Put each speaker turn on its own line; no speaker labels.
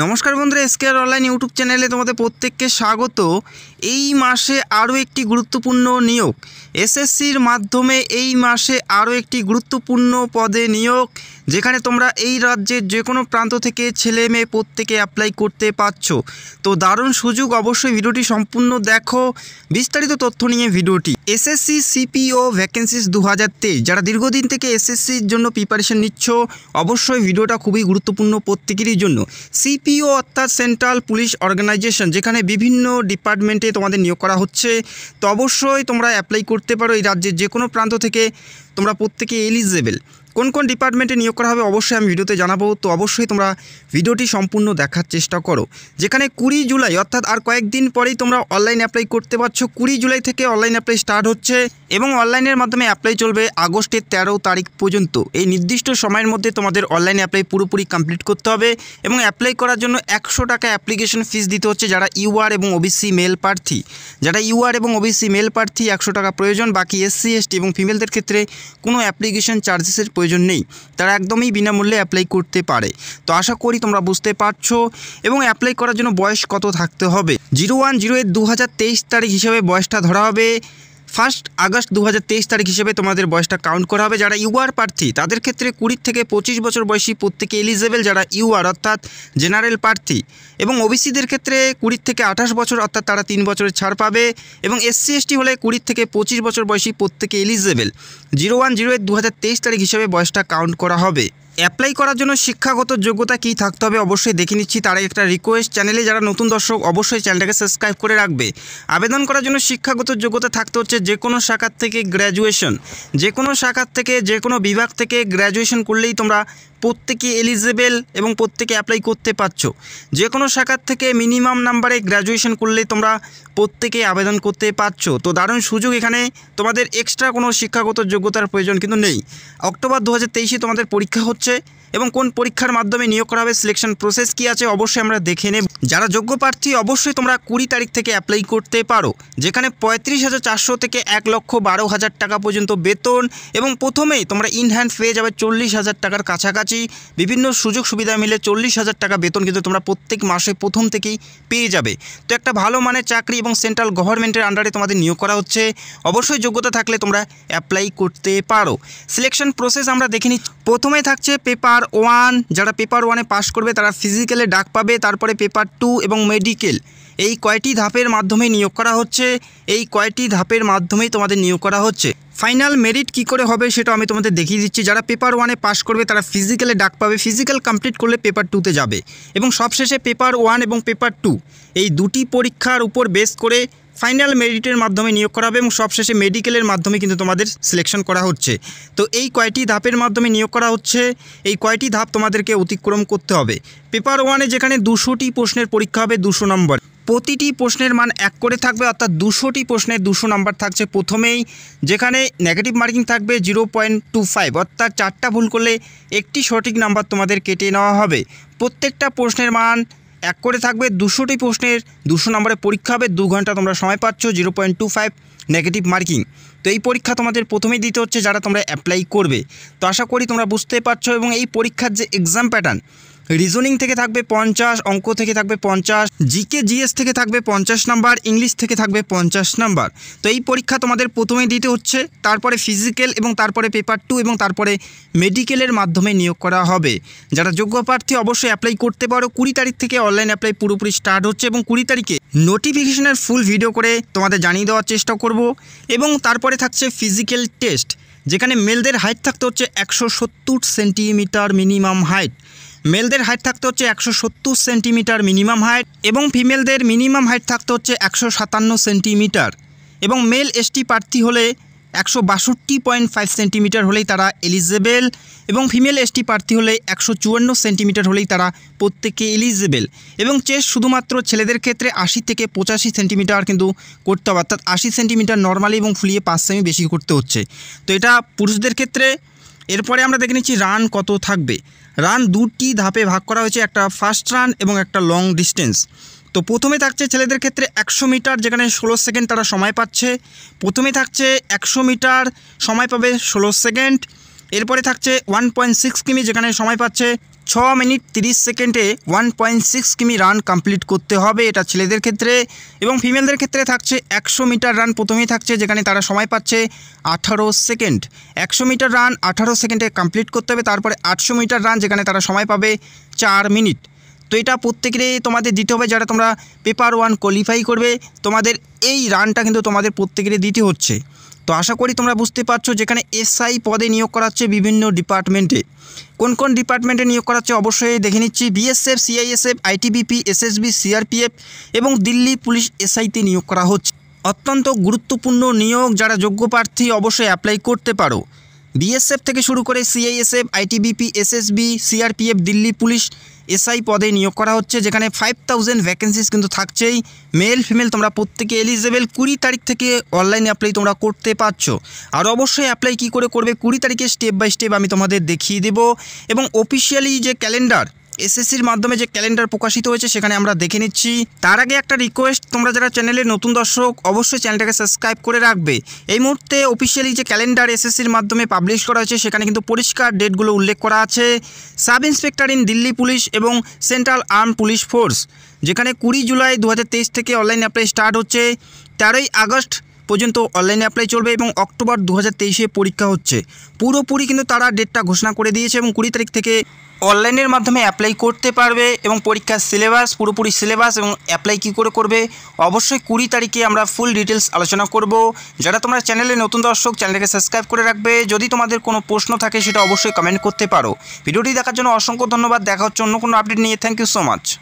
নমস্কার বন্ধুরা এসকেআর online YouTube চ্যানেলে তোমাদের প্রত্যেককে স্বাগত এই মাসে আরও একটি গুরুত্বপূর্ণ নিয়োগ এসএসসির মাধ্যমে এই মাসে আরও একটি গুরুত্বপূর্ণ পদে নিয়োগ যেখানে তোমরা এই রাজ্যের যে কোনো প্রান্ত থেকে ছেলে মেয়ে প্রত্যেকে অ্যাপ্লাই করতে পারছ তো দারুণ সুযোগ অবশ্যই ভিডিওটি সম্পূর্ণ দেখো বিস্তারিত তথ্য নিয়ে ভিডিওটি এসএসসি সিপিও ভ্যাকেন্সিস দু হাজার যারা দীর্ঘদিন থেকে এসএসসির জন্য প্রিপারেশন নিচ্ছ অবশ্যই ভিডিওটা খুবই গুরুত্বপূর্ণ প্রত্যেকেরই জন্য সি সিপিও অর্থাৎ সেন্ট্রাল পুলিশ অর্গানাইজেশন যেখানে বিভিন্ন ডিপার্টমেন্টে তোমাদের নিয়োগ করা হচ্ছে তো অবশ্যই তোমরা অ্যাপ্লাই করতে পারো এই রাজ্যের যে কোনো প্রান্ত থেকে তোমরা প্রত্যেকে এলিজেবেল কোন কোন ডিপার্টমেন্টে নিয়োগ করা হবে অবশ্যই আমি ভিডিওতে জানাবো তো অবশ্যই তোমরা ভিডিওটি সম্পূর্ণ দেখার চেষ্টা করো যেখানে কুড়ি জুলাই অর্থাৎ আর কয়েকদিন পরেই তোমরা অনলাইন অ্যাপ্লাই করতে পারছো কুড়ি জুলাই থেকে অনলাইন অ্যাপ্লাই স্টার্ট হচ্ছে এবং অনলাইনের মাধ্যমে অ্যাপ্লাই চলবে আগস্টের তেরো তারিখ পর্যন্ত এই নির্দিষ্ট সময়ের মধ্যে তোমাদের অনলাইন অ্যাপ্লাই পুরোপুরি কমপ্লিট করতে হবে এবং অ্যাপ্লাই করার জন্য একশো টাকা অ্যাপ্লিকেশন ফিস দিতে হচ্ছে যারা ইউআর এবং ওবিসি মেল প্রার্থী যারা ইউআর এবং ওবিসি মেল প্রার্থী একশো টাকা প্রয়োজন বাকি এসসি এসটি এবং ফিমেলদের ক্ষেত্রে কোনো অ্যাপ্লিকেশন চার্জেসের প্রয়োজন নেই তারা একদমই বিনামূল্যে অ্যাপ্লাই করতে পারে তো আশা করি তোমরা বুঝতে পারছো এবং অ্যাপ্লাই করার জন্য বয়স কত থাকতে হবে জিরো ওয়ান জিরো এইট দু তারিখ হিসাবে বয়সটা ধরা হবে ফার্স্ট আগস্ট দু তারিখ হিসেবে তোমাদের বয়সটা কাউন্ট করা হবে যারা ইউআর প্রার্থী তাদের ক্ষেত্রে কুড়ি থেকে পঁচিশ বছর বয়সী প্রত্যেকে এলিজেবেল যারা ইউআর অর্থাৎ জেনারেল প্রার্থী এবং ওবিসিদের ক্ষেত্রে কুড়ি থেকে আঠাশ বছর অর্থাৎ তারা তিন বছরের ছাড় পাবে এবং এসসি এসটি হলে কুড়ি থেকে পঁচিশ বছর বয়সী প্রত্যেকে eligible zero one zero eight দু তারিখ হিসেবে বয়সটা কাউন্ট করা হবে অ্যাপ্লাই করার জন্য শিক্ষাগত যোগ্যতা কী থাকতে হবে অবশ্যই দেখে নিচ্ছি তার একটা রিকোয়েস্ট চ্যানেলে যারা নতুন দর্শক অবশ্যই চ্যানেলটাকে সাবস্ক্রাইব করে রাখবে আবেদন করার জন্য শিক্ষাগত যোগ্যতা থাকতে হচ্ছে যে কোনো শাখার থেকে গ্র্যাজুয়েশন যে কোনো শাখার থেকে যে কোনো বিভাগ থেকে গ্র্যাজুয়েশন করলেই তোমরা প্রত্যেকে এলিজেবেল এবং প্রত্যেকে অ্যাপ্লাই করতে পারছো যে কোনো শাখার থেকে মিনিমাম নাম্বারে গ্র্যাজুয়েশন করলে তোমরা প্রত্যেকে আবেদন করতে পারছো তো দারুণ সুযোগ এখানে তোমাদের এক্সট্রা কোনো শিক্ষাগত যোগ্যতার প্রয়োজন কিন্তু নেই অক্টোবর দু তোমাদের পরীক্ষা হচ্ছে এবং কোন পরীক্ষার মাধ্যমে নিয়োগ করা হবে সিলেকশন প্রসেস কি আছে অবশ্যই আমরা দেখে নেব যারা যোগ্য প্রার্থী অবশ্যই তোমরা কুড়ি তারিখ থেকে অ্যাপ্লাই করতে পারো যেখানে পঁয়ত্রিশ হাজার চারশো থেকে এক লক্ষ বারো হাজার টাকা পর্যন্ত বেতন এবং প্রথমেই তোমরা ইনহ্যান্ড পেয়ে যাবে চল্লিশ হাজার টাকার কাছাকাছি বিভিন্ন সুযোগ সুবিধা মিলে চল্লিশ হাজার টাকা বেতন কিন্তু তোমরা প্রত্যেক মাসে প্রথম থেকেই পেয়ে যাবে তো একটা ভালো মানের চাকরি এবং সেন্ট্রাল গভর্নমেন্টের আন্ডারে তোমাদের নিয়োগ করা হচ্ছে অবশ্যই যোগ্যতা থাকলে তোমরা অ্যাপ্লাই করতে পারো সিলেকশন প্রসেস আমরা দেখে নিচ্ছি প্রথমে থাকছে পেপার পেপার ওয়ান যারা পেপার ওয়ানে পাশ করবে তারা ফিজিক্যালে ডাক পাবে তারপরে পেপার টু এবং মেডিকেল এই কয়টি ধাপের মাধ্যমে নিয়োগ করা হচ্ছে এই কয়টি ধাপের মাধ্যমেই তোমাদের নিয়োগ করা হচ্ছে ফাইনাল মেরিট কি করে হবে সেটা আমি তোমাদের দেখিয়ে দিচ্ছি যারা পেপার ওয়ানে পাস করবে তারা ফিজিক্যালে ডাক পাবে ফিজিক্যাল কমপ্লিট করলে পেপার টুতে যাবে এবং সবশেষে পেপার ওয়ান এবং পেপার টু এই দুটি পরীক্ষার উপর বেস করে ফাইনাল মেরিটের মাধ্যমে নিয়োগ করা হবে এবং সবশেষে মেডিকেলের মাধ্যমে কিন্তু তোমাদের সিলেকশন করা হচ্ছে তো এই কয়টি ধাপের মাধ্যমে নিয়োগ করা হচ্ছে এই কয়টি ধাপ তোমাদেরকে অতিক্রম করতে হবে পেপার ওয়ানে যেখানে দুশোটি প্রশ্নের পরীক্ষা হবে দুশো নম্বর প্রতিটি প্রশ্নের মান এক করে থাকবে অর্থাৎ দুশোটি প্রশ্নের দুশো নাম্বার থাকছে প্রথমেই যেখানে নেগেটিভ মার্কিং থাকবে জিরো পয়েন্ট টু ফাইভ অর্থাৎ চারটা ভুল করলে একটি সঠিক নাম্বার তোমাদের কেটে নেওয়া হবে প্রত্যেকটা প্রশ্নের মান এক করে থাকবে দুশোটি প্রশ্নের দুশো নম্বরের পরীক্ষা হবে দু ঘন্টা তোমরা সময় পাচ্ছ zero point two five negative marking তো এই পরীক্ষা তোমাদের প্রথমেই দিতে হচ্ছে যারা তোমরা অ্যাপ্লাই করবে তো আশা করি তোমরা বুঝতে পারছো এবং এই পরীক্ষার যে এক্সাম প্যাটার্ন রিজনিং থেকে থাকবে পঞ্চাশ অঙ্ক থেকে থাকবে পঞ্চাশ জিকে জিএস থেকে থাকবে পঞ্চাশ নাম্বার ইংলিশ থেকে থাকবে পঞ্চাশ নাম্বার তো এই পরীক্ষা তোমাদের প্রথমে দিতে হচ্ছে তারপরে ফিজিক্যাল এবং তারপরে পেপার টু এবং তারপরে মেডিকেলের মাধ্যমে নিয়োগ করা হবে যারা যোগ্য প্রার্থী অবশ্যই অ্যাপ্লাই করতে পারো কুড়ি তারিখ থেকে অনলাইন অ্যাপ্লাই পুরোপুরি স্টার্ট হচ্ছে এবং কুড়ি তারিখে নোটিফিকেশনের ফুল ভিডিও করে তোমাদের জানিয়ে দেওয়ার চেষ্টা করব এবং তারপরে থাকছে ফিজিক্যাল টেস্ট যেখানে মেলদের হাইট থাকতে হচ্ছে একশো সেন্টিমিটার মিনিমাম হাইট মেলদের হাইট থাকতে হচ্ছে একশো সত্তর সেন্টিমিটার মিনিমাম হাইট এবং ফিমেলদের মিনিমাম হাইট থাকতে হচ্ছে একশো সাতান্ন সেন্টিমিটার এবং মেল এসটি প্রার্থী হলে একশো বাষট্টি পয়েন্ট ফাইভ সেন্টিমিটার হলেই তারা এলিজেবেল এবং ফিমেল এসটি প্রার্থী হলে একশো চুয়ান্ন সেন্টিমিটার হলেই তারা প্রত্যেকে এলিজেবেল এবং চেস শুধুমাত্র ছেলেদের ক্ষেত্রে আশি থেকে পঁচাশি সেন্টিমিটার কিন্তু করতে হবে অর্থাৎ আশি সেন্টিমিটার নর্মালি এবং ফুলিয়ে পাঁচ সেমি বেশি করতে হচ্ছে তো এটা পুরুষদের ক্ষেত্রে এরপরে আমরা দেখে নিচ্ছি রান কত থাকবে রান দুটি ধাপে ভাগ করা হয়েছে একটা ফার্স্ট রান এবং একটা লং ডিস্টেন্স তো প্রথমে থাকছে ছেলেদের ক্ষেত্রে একশো মিটার যেখানে ষোলো সেকেন্ড তারা সময় পাচ্ছে প্রথমে থাকছে একশো মিটার সময় পাবে ষোলো সেকেন্ড এরপরে থাকছে ওয়ান পয়েন্ট সিক্স কিমি যেখানে সময় পাচ্ছে ছ মিনিট তিরিশ সেকেন্ডে ওয়ান পয়েন্ট সিক্স কিমি রান কমপ্লিট করতে হবে এটা ছেলেদের ক্ষেত্রে এবং ফিমেলদের ক্ষেত্রে থাকছে একশো মিটার রান প্রথমেই থাকছে যেখানে তারা সময় পাচ্ছে আঠারো সেকেন্ড একশো মিটার রান আঠারো সেকেন্ডে কমপ্লিট করতে হবে তারপরে আটশো মিটার রান যেখানে তারা সময় পাবে চার মিনিট তো এটা প্রত্যেকেরই তোমাদের দিতে হবে যারা তোমরা পেপার ওয়ান কোয়ালিফাই করবে তোমাদের এই রানটা কিন্তু তোমাদের প্রত্যেকেরই দিতে হচ্ছে তো আশা করি তোমরা বুঝতে পারছো যেখানে এসআই পদে নিয়োগ করা হচ্ছে বিভিন্ন ডিপার্টমেন্টে কোন কোন ডিপার্টমেন্টে নিয়োগ করা হচ্ছে অবশ্যই দেখে নিচ্ছি BSF CISF ITBP SSB CRPF এবং দিল্লি পুলিশ এসআইতে নিয়োগ করা হচ্ছে অত্যন্ত গুরুত্বপূর্ণ নিয়োগ যারা যোগ্য প্রার্থী অবশ্যই অ্যাপ্লাই করতে পারো বিএসএফ থেকে শুরু করে CISF ITBP SSB CRPF Delhi police SI পদে নিয়োগ করা হচ্ছে যেখানে ফাইভ থাউজেন্ড ভ্যাকেন্সিস কিন্তু থাকছেই মেল ফিমেল তোমরা প্রত্যেকে এলিজেবেল কুড়ি তারিখ থেকে অনলাইনে অ্যাপ্লাই তোমরা করতে পারছো আর অবশ্যই অ্যাপ্লাই কি করে করবে কুড়ি তারিখে স্টেপ বাই স্টেপ আমি তোমাদের দেখিয়ে দেব এবং অফিসিয়ালি যে ক্যালেন্ডার এসএসসির মাধ্যমে যে ক্যালেন্ডার প্রকাশিত হয়েছে সেখানে আমরা দেখে নিচ্ছি তার আগে একটা রিকোয়েস্ট তোমরা যারা চ্যানেলে নতুন দর্শক অবশ্যই চ্যানেলটাকে সাবস্ক্রাইব করে রাখবে এই মুহূর্তে অফিসিয়ালি যে ক্যালেন্ডার এসএসসির মাধ্যমে পাবলিশ করা হয়েছে সেখানে কিন্তু পরিষ্কার ডেটগুলো উল্লেখ করা আছে sub inspector in Delhi police এবং সেন্ট্রাল আর্ম পুলিশ ফোর্স যেখানে কুড়ি জুলাই দু থেকে অনলাইন অ্যাপ্লাই স্টার্ট হচ্ছে তেরোই আগস্ট পর্যন্ত অনলাইনে অ্যাপ্লাই চলবে এবং অক্টোবর দু হাজার পরীক্ষা হচ্ছে পুরোপুরি কিন্তু তারা ডেটটা ঘোষণা করে দিয়েছে এবং কুড়ি তারিখ থেকে অনলাইনের মাধ্যমে অ্যাপ্লাই করতে পারবে এবং পরীক্ষার সিলেবাস পুরোপুরি সিলেবাস এবং অ্যাপ্লাই কী করে করবে অবশ্যই কুড়ি তারিখে আমরা ফুল ডিটেলস আলোচনা করব যারা তোমরা চ্যানেলে নতুন দর্শক চ্যানেলকে সাবস্ক্রাইব করে রাখবে যদি তোমাদের কোনো প্রশ্ন থাকে সেটা অবশ্যই কমেন্ট করতে পারো ভিডিওটি দেখার জন্য অসংখ্য ধন্যবাদ দেখা হচ্ছে অন্য কোনো আপডেট নিয়ে থ্যাংক ইউ সো মাচ